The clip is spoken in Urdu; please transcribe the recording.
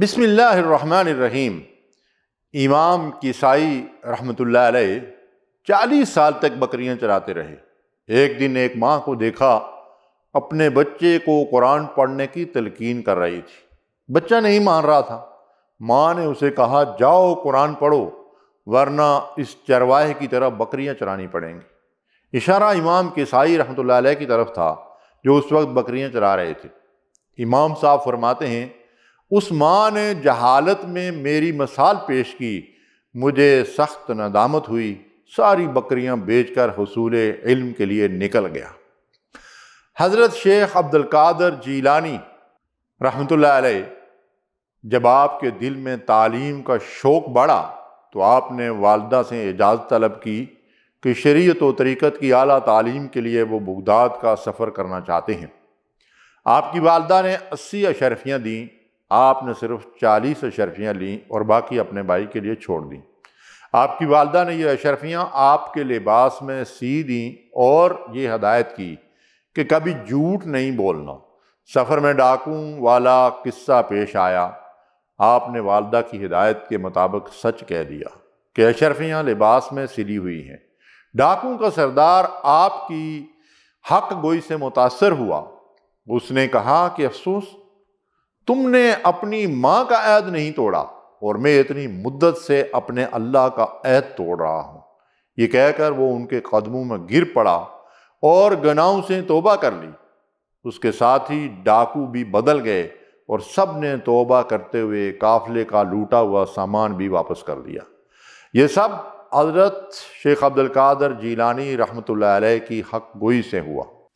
بسم اللہ الرحمن الرحیم امام کی سائی رحمۃ اللہ علیہ چالیس سال تک بکریاں چراتے رہے ایک دن ایک ماں کو دیکھا اپنے بچے کو قرآن پڑھنے کی تلقین کر رہی تھی بچہ نہیں مان رہا تھا ماں نے اسے کہا جاؤ قرآن پڑھو ورنہ اس چرواہے کی طرف بکریاں چلانی پڑیں گی اشارہ امام سائی رحمۃ اللہ علیہ کی طرف تھا جو اس وقت بکریاں چرا رہے تھے امام صاحب فرماتے ہیں اس ماں نے جہالت میں میری مثال پیش کی مجھے سخت ندامت ہوئی ساری بکریاں بیچ کر حصول علم کے لیے نکل گیا حضرت شیخ عبد القادر جیلانی رحمۃ اللہ علیہ جب آپ کے دل میں تعلیم کا شوق بڑھا تو آپ نے والدہ سے اجازت طلب کی کہ شریعت و طریقت کی اعلیٰ تعلیم کے لیے وہ بغداد کا سفر کرنا چاہتے ہیں آپ کی والدہ نے اسی اشرفیاں دیں آپ نے صرف چالیس اشرفیاں لیں اور باقی اپنے بھائی کے لیے چھوڑ دیں آپ کی والدہ نے یہ اشرفیاں آپ کے لباس میں سی دیں اور یہ ہدایت کی کہ کبھی جھوٹ نہیں بولنا سفر میں ڈاکوں والا قصہ پیش آیا آپ نے والدہ کی ہدایت کے مطابق سچ کہہ دیا کہ اشرفیاں لباس میں سلی ہوئی ہیں ڈاکوں کا سردار آپ کی حق گوئی سے متاثر ہوا اس نے کہا کہ افسوس تم نے اپنی ماں کا عید نہیں توڑا اور میں اتنی مدت سے اپنے اللہ کا عہد توڑ رہا ہوں یہ کہہ کر وہ ان کے قدموں میں گر پڑا اور گناہوں سے توبہ کر لی اس کے ساتھ ہی ڈاکو بھی بدل گئے اور سب نے توبہ کرتے ہوئے قافلے کا لوٹا ہوا سامان بھی واپس کر لیا یہ سب حضرت شیخ عبد القادر جیلانی رحمۃ اللہ علیہ کی حق گوئی سے ہوا